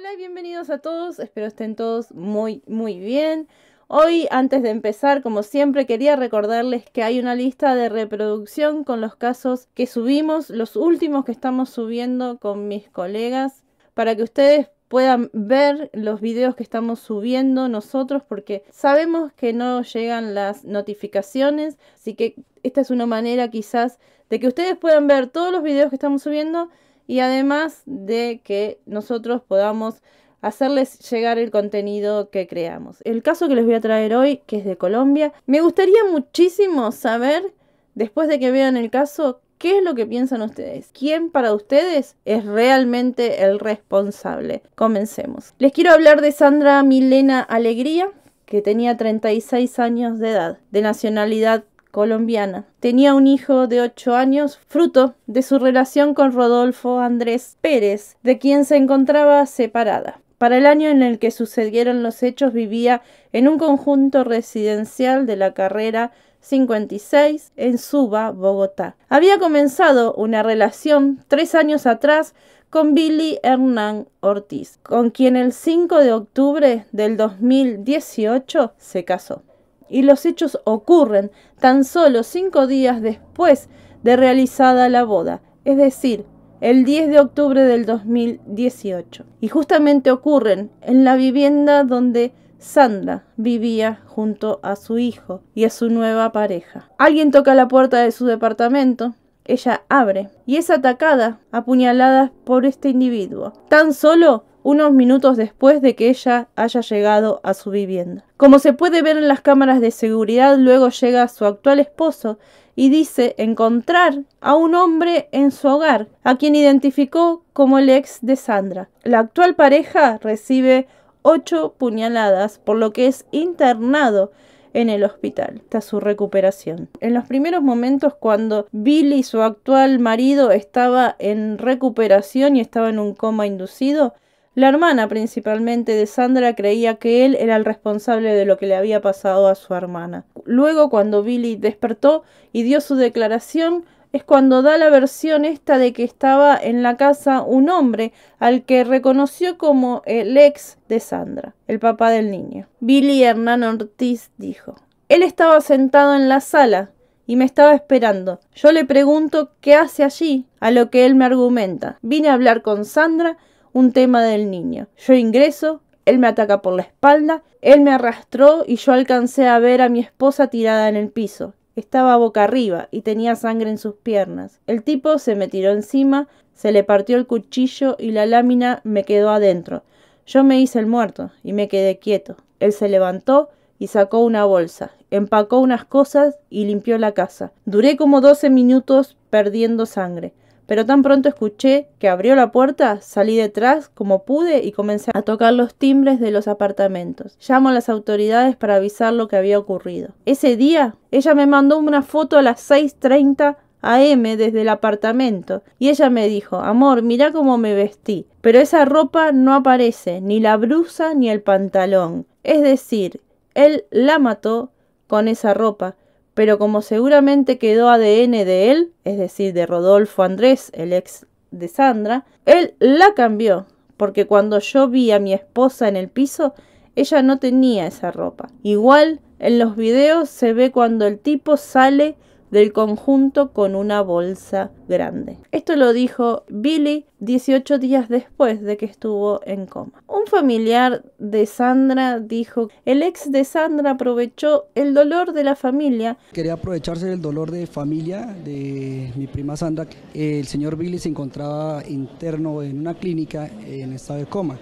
Hola y bienvenidos a todos, espero estén todos muy muy bien. Hoy antes de empezar, como siempre, quería recordarles que hay una lista de reproducción con los casos que subimos, los últimos que estamos subiendo con mis colegas, para que ustedes puedan ver los videos que estamos subiendo nosotros porque sabemos que no llegan las notificaciones, así que esta es una manera quizás de que ustedes puedan ver todos los videos que estamos subiendo y además de que nosotros podamos hacerles llegar el contenido que creamos. El caso que les voy a traer hoy, que es de Colombia, me gustaría muchísimo saber, después de que vean el caso, ¿Qué es lo que piensan ustedes? ¿Quién para ustedes es realmente el responsable? Comencemos. Les quiero hablar de Sandra Milena Alegría, que tenía 36 años de edad, de nacionalidad colombiana. Tenía un hijo de 8 años, fruto de su relación con Rodolfo Andrés Pérez, de quien se encontraba separada. Para el año en el que sucedieron los hechos vivía en un conjunto residencial de la carrera 56 en Suba, Bogotá. Había comenzado una relación tres años atrás con Billy Hernán Ortiz, con quien el 5 de octubre del 2018 se casó y los hechos ocurren tan solo cinco días después de realizada la boda, es decir, el 10 de octubre del 2018. Y justamente ocurren en la vivienda donde Sandra vivía junto a su hijo y a su nueva pareja. Alguien toca la puerta de su departamento, ella abre y es atacada, apuñalada por este individuo. Tan solo unos minutos después de que ella haya llegado a su vivienda. Como se puede ver en las cámaras de seguridad, luego llega su actual esposo y dice encontrar a un hombre en su hogar, a quien identificó como el ex de Sandra. La actual pareja recibe ocho puñaladas, por lo que es internado en el hospital hasta su recuperación. En los primeros momentos cuando Billy, su actual marido, estaba en recuperación y estaba en un coma inducido, la hermana principalmente de Sandra creía que él era el responsable de lo que le había pasado a su hermana. Luego, cuando Billy despertó y dio su declaración, es cuando da la versión esta de que estaba en la casa un hombre al que reconoció como el ex de Sandra, el papá del niño. Billy Hernán Ortiz dijo, él estaba sentado en la sala y me estaba esperando. Yo le pregunto qué hace allí, a lo que él me argumenta. Vine a hablar con Sandra un tema del niño. Yo ingreso, él me ataca por la espalda, él me arrastró y yo alcancé a ver a mi esposa tirada en el piso. Estaba boca arriba y tenía sangre en sus piernas. El tipo se me tiró encima, se le partió el cuchillo y la lámina me quedó adentro. Yo me hice el muerto y me quedé quieto. Él se levantó y sacó una bolsa, empacó unas cosas y limpió la casa. Duré como doce minutos perdiendo sangre pero tan pronto escuché que abrió la puerta, salí detrás como pude y comencé a tocar los timbres de los apartamentos. Llamo a las autoridades para avisar lo que había ocurrido. Ese día, ella me mandó una foto a las 6.30 AM desde el apartamento y ella me dijo, amor, mira cómo me vestí, pero esa ropa no aparece, ni la blusa ni el pantalón. Es decir, él la mató con esa ropa pero como seguramente quedó ADN de él, es decir, de Rodolfo Andrés, el ex de Sandra, él la cambió, porque cuando yo vi a mi esposa en el piso, ella no tenía esa ropa. Igual en los videos se ve cuando el tipo sale del conjunto con una bolsa grande. Esto lo dijo Billy 18 días después de que estuvo en coma. Un familiar de Sandra dijo, el ex de Sandra aprovechó el dolor de la familia. Quería aprovecharse del dolor de familia de mi prima Sandra. El señor Billy se encontraba interno en una clínica en estado de coma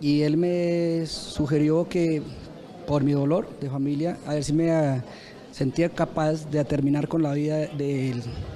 y él me sugirió que por mi dolor de familia, a ver si me sentía capaz de terminar con la vida de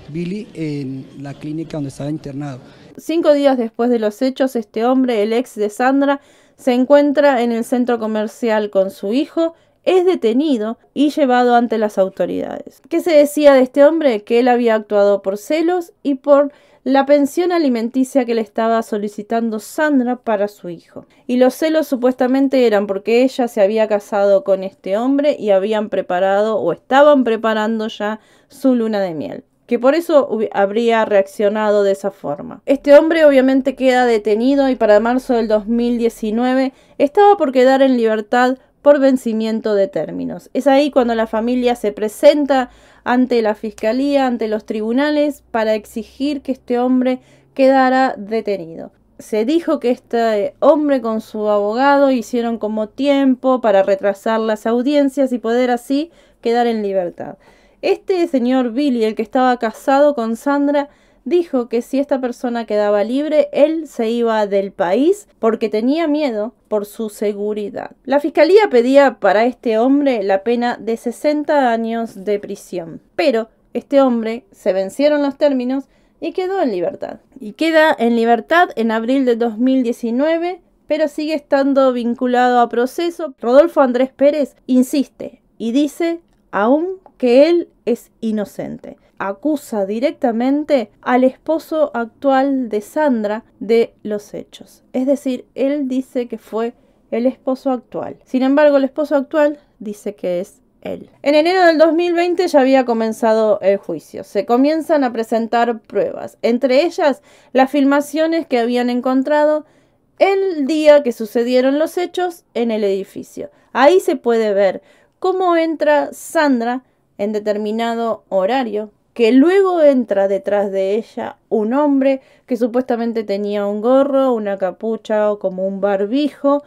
Billy en la clínica donde estaba internado. Cinco días después de los hechos, este hombre, el ex de Sandra, se encuentra en el centro comercial con su hijo es detenido y llevado ante las autoridades. ¿Qué se decía de este hombre? Que él había actuado por celos y por la pensión alimenticia que le estaba solicitando Sandra para su hijo. Y los celos supuestamente eran porque ella se había casado con este hombre y habían preparado o estaban preparando ya su luna de miel que por eso habría reaccionado de esa forma. Este hombre obviamente queda detenido y para marzo del 2019 estaba por quedar en libertad por vencimiento de términos. Es ahí cuando la familia se presenta ante la fiscalía, ante los tribunales, para exigir que este hombre quedara detenido. Se dijo que este hombre con su abogado hicieron como tiempo para retrasar las audiencias y poder así quedar en libertad. Este señor Billy, el que estaba casado con Sandra, dijo que si esta persona quedaba libre, él se iba del país porque tenía miedo por su seguridad. La fiscalía pedía para este hombre la pena de 60 años de prisión, pero este hombre se vencieron los términos y quedó en libertad. Y queda en libertad en abril de 2019, pero sigue estando vinculado a proceso. Rodolfo Andrés Pérez insiste y dice aún que él es inocente acusa directamente al esposo actual de Sandra de los hechos. Es decir, él dice que fue el esposo actual. Sin embargo, el esposo actual dice que es él. En enero del 2020 ya había comenzado el juicio. Se comienzan a presentar pruebas, entre ellas las filmaciones que habían encontrado el día que sucedieron los hechos en el edificio. Ahí se puede ver cómo entra Sandra en determinado horario que luego entra detrás de ella un hombre que supuestamente tenía un gorro, una capucha o como un barbijo,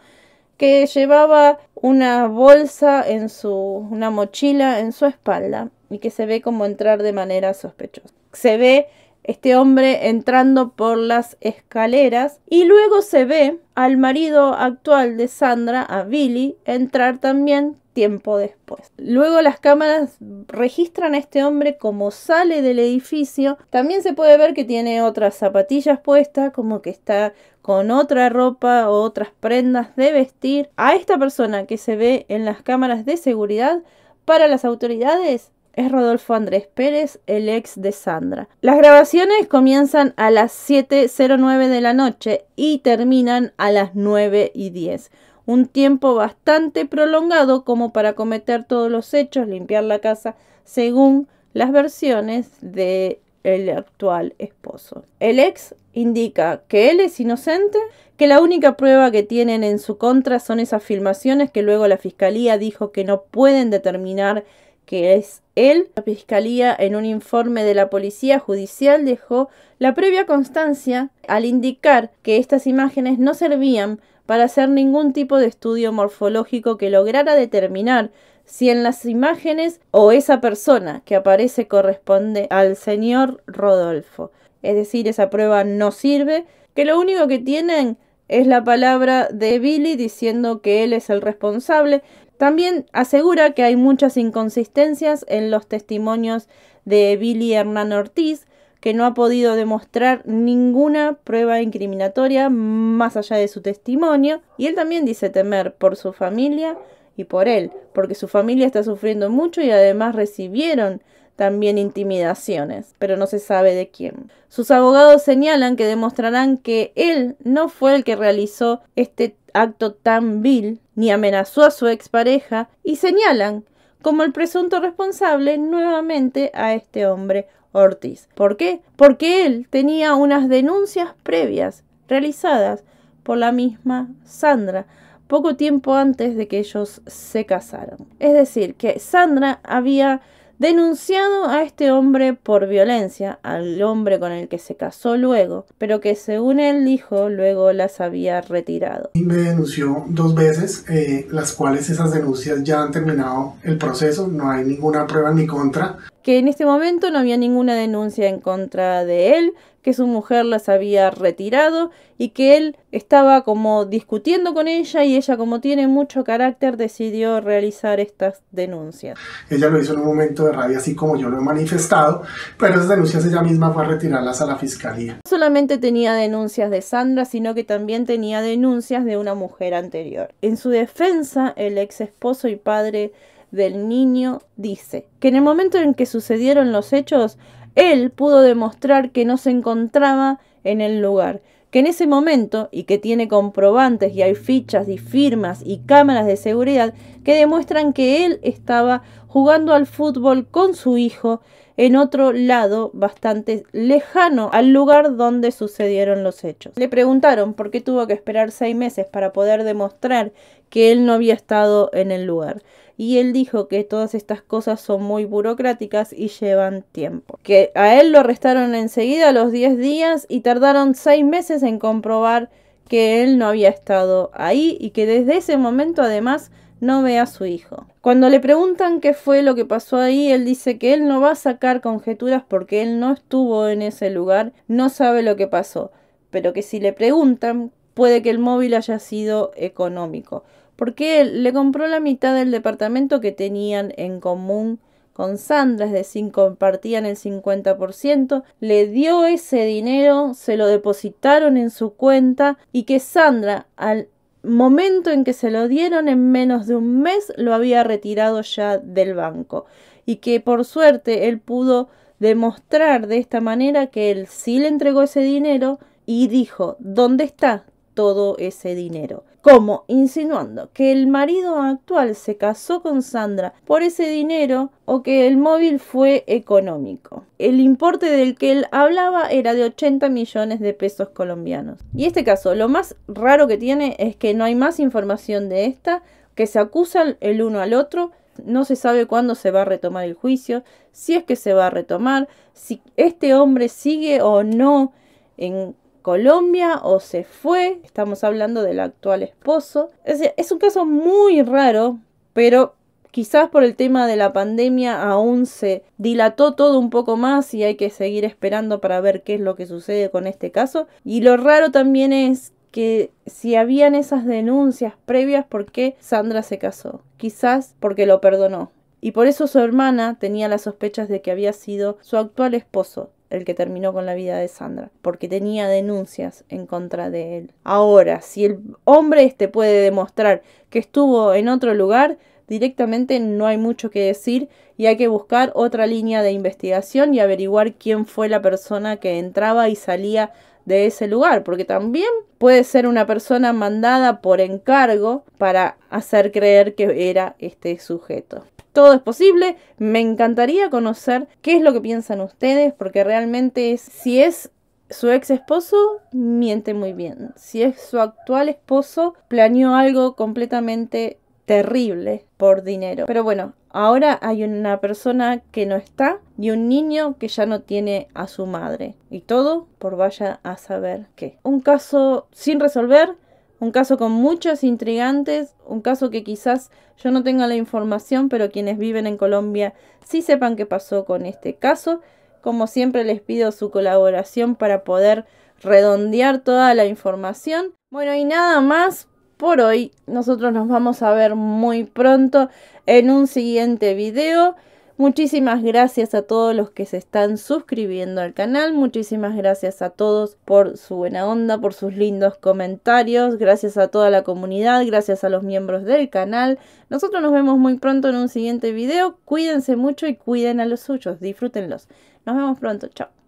que llevaba una bolsa en su una mochila en su espalda y que se ve como entrar de manera sospechosa. Se ve este hombre entrando por las escaleras y luego se ve al marido actual de Sandra, a Billy, entrar también tiempo después. Luego las cámaras registran a este hombre como sale del edificio. También se puede ver que tiene otras zapatillas puestas, como que está con otra ropa o otras prendas de vestir. A esta persona que se ve en las cámaras de seguridad, para las autoridades es Rodolfo Andrés Pérez, el ex de Sandra. Las grabaciones comienzan a las 7.09 de la noche y terminan a las 9 y 10 un tiempo bastante prolongado como para cometer todos los hechos, limpiar la casa, según las versiones de el actual esposo. El ex indica que él es inocente, que la única prueba que tienen en su contra son esas filmaciones que luego la fiscalía dijo que no pueden determinar que es él. La Fiscalía, en un informe de la Policía Judicial, dejó la previa constancia al indicar que estas imágenes no servían para hacer ningún tipo de estudio morfológico que lograra determinar si en las imágenes o esa persona que aparece corresponde al señor Rodolfo. Es decir, esa prueba no sirve, que lo único que tienen es la palabra de Billy diciendo que él es el responsable también asegura que hay muchas inconsistencias en los testimonios de Billy Hernán Ortiz, que no ha podido demostrar ninguna prueba incriminatoria más allá de su testimonio, y él también dice temer por su familia y por él, porque su familia está sufriendo mucho y además recibieron también intimidaciones, pero no se sabe de quién. Sus abogados señalan que demostrarán que él no fue el que realizó este acto tan vil ni amenazó a su expareja y señalan como el presunto responsable nuevamente a este hombre Ortiz. ¿Por qué? Porque él tenía unas denuncias previas realizadas por la misma Sandra poco tiempo antes de que ellos se casaran. Es decir, que Sandra había denunciado a este hombre por violencia, al hombre con el que se casó luego, pero que según él dijo luego las había retirado. Y me denunció dos veces, eh, las cuales esas denuncias ya han terminado el proceso, no hay ninguna prueba ni contra que en este momento no había ninguna denuncia en contra de él, que su mujer las había retirado y que él estaba como discutiendo con ella y ella como tiene mucho carácter decidió realizar estas denuncias. Ella lo hizo en un momento de rabia así como yo lo he manifestado, pero esas denuncias ella misma fue a retirarlas a la fiscalía. No solamente tenía denuncias de Sandra, sino que también tenía denuncias de una mujer anterior. En su defensa, el ex esposo y padre del niño dice que en el momento en que sucedieron los hechos, él pudo demostrar que no se encontraba en el lugar, que en ese momento, y que tiene comprobantes y hay fichas y firmas y cámaras de seguridad que demuestran que él estaba jugando al fútbol con su hijo en otro lado bastante lejano al lugar donde sucedieron los hechos. Le preguntaron por qué tuvo que esperar seis meses para poder demostrar que él no había estado en el lugar y él dijo que todas estas cosas son muy burocráticas y llevan tiempo. Que a él lo arrestaron enseguida los 10 días y tardaron 6 meses en comprobar que él no había estado ahí y que desde ese momento además no ve a su hijo. Cuando le preguntan qué fue lo que pasó ahí, él dice que él no va a sacar conjeturas porque él no estuvo en ese lugar, no sabe lo que pasó, pero que si le preguntan puede que el móvil haya sido económico porque él le compró la mitad del departamento que tenían en común con Sandra, es decir, compartían el 50%, le dio ese dinero, se lo depositaron en su cuenta y que Sandra al momento en que se lo dieron en menos de un mes lo había retirado ya del banco y que por suerte él pudo demostrar de esta manera que él sí le entregó ese dinero y dijo, ¿dónde está todo ese dinero? ¿Cómo? insinuando que el marido actual se casó con Sandra por ese dinero o que el móvil fue económico. El importe del que él hablaba era de 80 millones de pesos colombianos. Y este caso, lo más raro que tiene es que no hay más información de esta, que se acusan el uno al otro, no se sabe cuándo se va a retomar el juicio, si es que se va a retomar, si este hombre sigue o no en Colombia o se fue. Estamos hablando del actual esposo. Es, un caso muy raro, pero quizás por el tema de la pandemia aún se dilató todo un poco más y hay que seguir esperando para ver qué es lo que sucede con este caso. Y lo raro también es que si habían esas denuncias previas, ¿por qué Sandra se casó? Quizás porque lo perdonó. Y por eso su hermana tenía las sospechas de que había sido su actual esposo el que terminó con la vida de Sandra, porque tenía denuncias en contra de él. Ahora, si el hombre este puede demostrar que estuvo en otro lugar, directamente no hay mucho que decir y hay que buscar otra línea de investigación y averiguar quién fue la persona que entraba y salía de ese lugar, porque también puede ser una persona mandada por encargo para hacer creer que era este sujeto todo es posible. Me encantaría conocer qué es lo que piensan ustedes, porque realmente es, si es su ex esposo, miente muy bien. Si es su actual esposo, planeó algo completamente terrible por dinero. Pero bueno, ahora hay una persona que no está y un niño que ya no tiene a su madre. Y todo por vaya a saber qué. Un caso sin resolver un caso con muchos intrigantes, un caso que quizás yo no tenga la información, pero quienes viven en Colombia sí sepan qué pasó con este caso. Como siempre les pido su colaboración para poder redondear toda la información. Bueno, y nada más por hoy. Nosotros nos vamos a ver muy pronto en un siguiente video. Muchísimas gracias a todos los que se están suscribiendo al canal. Muchísimas gracias a todos por su buena onda, por sus lindos comentarios. Gracias a toda la comunidad, gracias a los miembros del canal. Nosotros nos vemos muy pronto en un siguiente video. Cuídense mucho y cuiden a los suyos. Disfrútenlos. Nos vemos pronto. Chao.